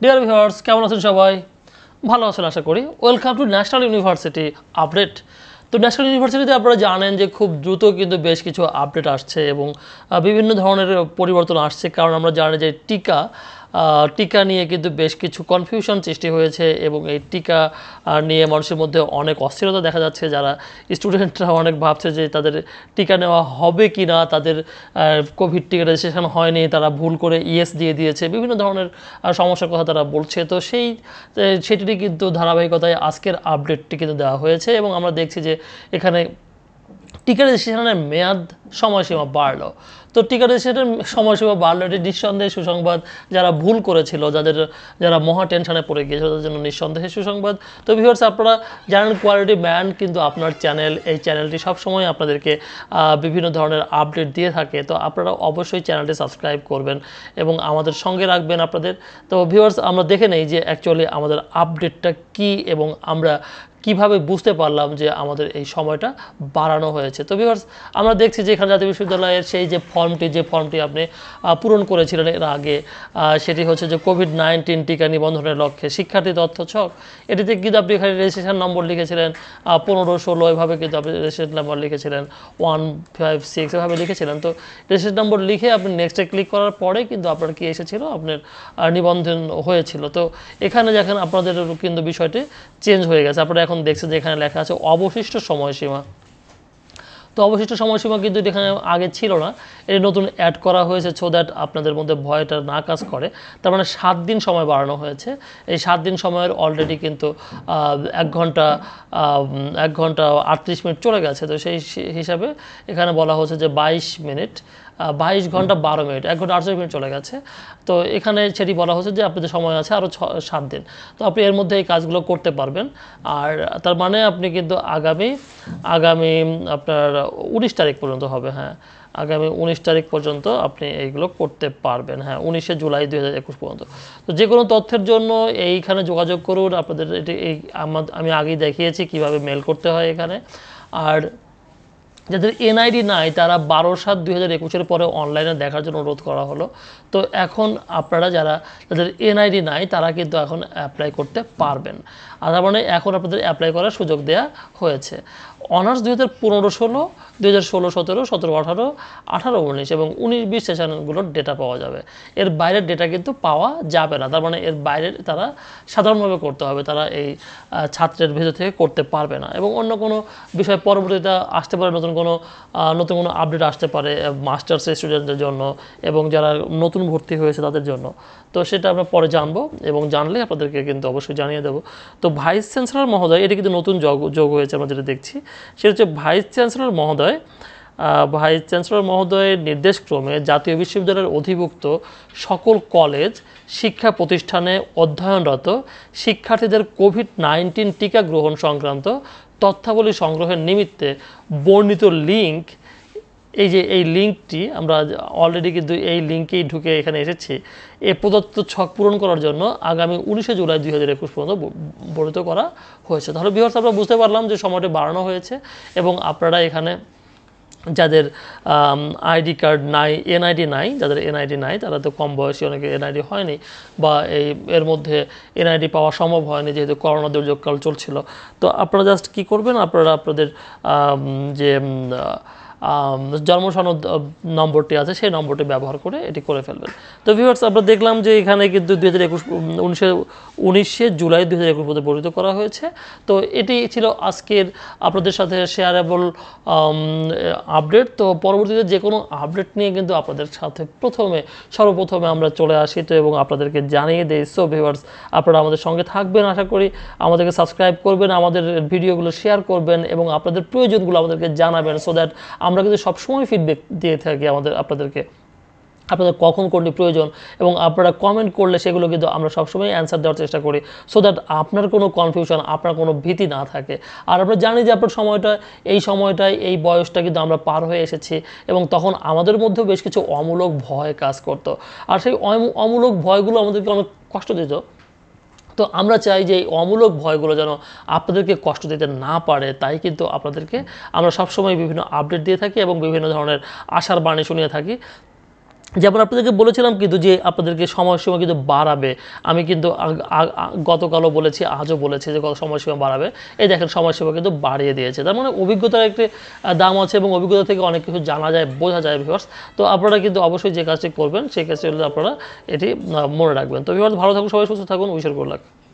dear viewers কেমন আছেন সবাই ভালো আছেন আশা করি welcome to national university update তো ন্যাশনাল ইউনিভার্সিটিতে আপনারা জানেন যে খুব দ্রুত কিন্তু বেশ কিছু আপডেট আসছে এবং বিভিন্ন ধরনের পরিবর্তন আসছে কারণ আমরা জানি যে টিকা টিকা নিয়ে কিন্তু বেশ কিছু কনফিউশন সৃষ্টি হয়েছে এবং এই টিকা নিয়ে মানুষের মধ্যে অনেক অস্থিরতা দেখা যাচ্ছে যারা স্টুডেন্টরা অনেক ভাবছে যে তাদের টিকা নেওয়া হবে কি না তাদের কোভিড টিকা রেজিস্ট্রেশন হয়নি তারা ভুল করে ইএস e দিয়ে দিয়েছে বিভিন্ন ধরনের সমস্যার কথা তারা বলছে তো সেই সেটিরই কিন্তু ধারাবাহিকতায় আজকের আপডেটটি কিন্তু দেওয়া হয়েছে এবং আমরা দেখছি যে এখানে টিকা রেজিস্ট্রেশনের মেয়াদ সময়সীমা বাড়লো তো টিকা রেজিস্ট্রেশনের সময়সীমা বাড়লো এটি নিঃসন্দেহে সুসংবাদ যারা ভুল করেছিল যাদের যারা মহা টেনশনে পড়ে গিয়েছিল তাদের জন্য নিঃসন্দেহে সুসংবাদ তো ভিউয়ার্স আপনারা জানেন কোয়ালিটি ম্যান কিন্তু আপনার চ্যানেল এই চ্যানেলটি সবসময় আপনাদেরকে বিভিন্ন ধরনের আপডেট দিয়ে থাকে তো আপনারা অবশ্যই চ্যানেলটি সাবস্ক্রাইব করবেন এবং আমাদের সঙ্গে রাখবেন আপনাদের তো ভিউয়ার্স আমরা দেখে নেই যে অ্যাকচুয়ালি আমাদের আপডেটটা কি এবং আমরা কিভাবে বুঝতে পারলাম যে আমাদের এই সময়টা বাড়ানো হয়েছে হয়েছে তো ভিউয়ার্স আমরা দেখছি যে এখানে জাতীয় বিশ্ববিদ্যালয়ের সেই যে ফর্মটি যে ফর্মটি আপনি পূরণ করেছিলেন এর আগে সেটি হচ্ছে যে কোভিড নাইন্টিন টিকা নিবন্ধনের লক্ষ্যে শিক্ষার্থী তথ্য ছক এটিতে কিন্তু আপনি এখানে রেজিস্ট্রেশন নম্বর লিখেছিলেন পনেরো ষোলো এভাবে কিন্তু আপনি রেজিস্ট্রেশন নম্বর লিখেছিলেন ওয়ান ফাইভ সিক্স এভাবে লিখেছিলেন তো রেজিস্ট্রেশন নম্বর লিখে আপনি নেক্সটে ক্লিক করার পরে কিন্তু আপনার কি এসেছিল আপনার নিবন্ধন হয়েছিল তো এখানে দেখেন আপনাদের কিন্তু বিষয়টি চেঞ্জ হয়ে গেছে আপনারা এখন দেখছেন যে এখানে লেখা আছে অবশিষ্ট সময়সীমা তো অবশিষ্ট সময়সীমা কিন্তু এখানে আগে ছিল না এটা নতুন অ্যাড করা হয়েছে সো দ্যাট আপনাদের মধ্যে ভয়টা না কাজ করে তার মানে সাত দিন সময় বাড়ানো হয়েছে এই সাত দিন সময়ের অলরেডি কিন্তু এক ঘন্টা এক ঘন্টা আটত্রিশ মিনিট চলে গেছে তো সেই হিসাবে এখানে বলা হচ্ছে যে বাইশ মিনিট বাইশ ঘন্টা বারো মিনিট এক ঘন্টা আটচল্লিশ মিনিট চলে গেছে তো এখানে সেটি বলা হচ্ছে যে আপনাদের সময় আছে আরও সাত দিন তো আপনি এর মধ্যে এই কাজগুলো করতে পারবেন আর তার মানে আপনি কিন্তু আগামী আগামী আপনার উনিশ তারিখ পর্যন্ত হবে হ্যাঁ আগামী উনিশ তারিখ পর্যন্ত আপনি এইগুলো করতে পারবেন হ্যাঁ উনিশে জুলাই দুই পর্যন্ত তো যে কোনো তথ্যের জন্য এইখানে যোগাযোগ করুন আপনাদের এটি এই আমি আগেই দেখিয়েছি কিভাবে মেল করতে হয় এখানে আর যাদের এনআইডি নাই তারা বারো সাত দুই হাজার একুশের পরে অনলাইনে দেখার জন্য অনুরোধ করা হলো তো এখন আপনারা যারা যাদের এনআইডি নাই তারা কিন্তু এখন অ্যাপ্লাই করতে পারবেন আর আচ্ছা, তার মানে এখন আপনাদের অ্যাপ্লাই করার সুযোগ দেয়া হয়েছে অনার্স দুই হাজার পনেরো ষোলো দুই হাজার ষোলো সতেরো সতেরো আঠারো আঠারো উনিশ এবং উনিশ বিশ সেশনগুলোর ডেটা পাওয়া যাবে এর বাইরের ডেটা কিন্তু পাওয়া যাবে না তার মানে এর বাইরে তারা সাধারণভাবে করতে হবে তারা এই ছাত্রের ভেতর থেকে করতে পারবে না এবং অন্য কোনো বিষয় পরবর্তীতে আসতে পারে নতুন কোনো নতুন কোনো আপডেট আসতে পারে মাস্টার্স স্টুডেন্টদের জন্য এবং যারা নতুন ভর্তি হয়েছে তাদের জন্য তো সেটা আমরা পরে জানবো এবং জানলে আপনাদেরকে কিন্তু অবশ্যই জানিয়ে দেবো তো ভাইস চ্যান্সেলর মহোদয় এটা কিন্তু নতুন যোগ যোগ হয়েছে আমরা যেটা দেখছি সেটা হচ্ছে ভাইস চ্যান্সেলর মহোদয় ভাইস চ্যান্সেলর মহোদয়ের নির্দেশক্রমে জাতীয় বিশ্ববিদ্যালয়ের অধিভুক্ত সকল কলেজ শিক্ষা প্রতিষ্ঠানে অধ্যয়নরত শিক্ষার্থীদের কোভিড নাইন্টিন টিকা গ্রহণ সংক্রান্ত তথ্যাবলী সংগ্রহের নিমিত্তে বর্ণিত লিঙ্ক এই যে এই লিঙ্কটি আমরা অলরেডি কিন্তু এই লিঙ্কেই ঢুকে এখানে এসেছি এ প্রদত্ত ছক পূরণ করার জন্য আগামী উনিশে জুলাই দুই হাজার একুশ পর্যন্ত বর্ণিত করা হয়েছে তাহলে বিহার আমরা বুঝতে পারলাম যে সময়টা বাড়ানো হয়েছে এবং আপনারা এখানে যাদের আইডি কার্ড নাই এনআইডি নাই যাদের এনআইডি নাই তারা তো কম বয়সী অনেকে এনআইডি হয়নি বা এই এর মধ্যে এনআইডি পাওয়া সম্ভব হয়নি যেহেতু করোনা দুর্যোগকাল চলছিল তো আপনারা জাস্ট কি করবেন আপনারা আপনাদের যে জন্ম সনদ নম্বরটি আছে সেই নম্বরটি ব্যবহার করে এটি করে ফেলবেন তো ভিউয়ার্স আমরা দেখলাম যে এখানে কিন্তু দুই হাজার একুশ উনিশে জুলাই দুই হাজার একুশ পর্যন্ত করা হয়েছে তো এটি ছিল আজকের আপনাদের সাথে শেয়ারেবল আপডেট তো পরবর্তীতে যে কোনো আপডেট নিয়ে কিন্তু আপনাদের সাথে প্রথমে সর্বপ্রথমে আমরা চলে আসি তো এবং আপনাদেরকে জানিয়ে দিই সো ভিউয়ার্স আপনারা আমাদের সঙ্গে থাকবেন আশা করি আমাদেরকে সাবস্ক্রাইব করবেন আমাদের ভিডিওগুলো শেয়ার করবেন এবং আপনাদের প্রয়োজনগুলো আমাদেরকে জানাবেন সো দ্যাট আমরা কিন্তু সবসময় ফিডব্যাক দিয়ে থাকি আমাদের আপনাদেরকে আপনাদের কখন কোনটি প্রয়োজন এবং আপনারা কমেন্ট করলে সেগুলো কিন্তু আমরা সবসময় অ্যান্সার দেওয়ার চেষ্টা করি সো দ্যাট আপনার কোনো কনফিউশন আপনার কোনো ভীতি না থাকে আর আমরা জানি যে আপনার সময়টা এই সময়টায় এই বয়সটা কিন্তু আমরা পার হয়ে এসেছি এবং তখন আমাদের মধ্যেও বেশ কিছু অমূলক ভয় কাজ করতো আর সেই অমূলক ভয়গুলো আমাদেরকে অনেক কষ্ট দিত তো আমরা চাই যে এই অমূলক ভয়গুলো যেন আপনাদেরকে কষ্ট দিতে না পারে তাই কিন্তু আপনাদেরকে আমরা সবসময় বিভিন্ন আপডেট দিয়ে থাকি এবং বিভিন্ন ধরনের আশার বাণী শুনিয়ে থাকি যেমন আপনাদেরকে বলেছিলাম কিন্তু যে আপনাদেরকে সময়সীমা কিন্তু বাড়াবে আমি কিন্তু গতকালও বলেছি আজও বলেছি যে সময়সীমা বাড়াবে এই দেখেন সময়সীমা কিন্তু বাড়িয়ে দিয়েছে তার মানে অভিজ্ঞতার একটি দাম আছে এবং অভিজ্ঞতা থেকে অনেক কিছু জানা যায় বোঝা যায় ভিউয়ার্স তো আপনারা কিন্তু অবশ্যই যে কাজটি করবেন সেই কাজটি হলে আপনারা এটি মনে রাখবেন তো ভিউয়ার্স ভালো থাকুন সবাই সুস্থ থাকুন উইশের করলাম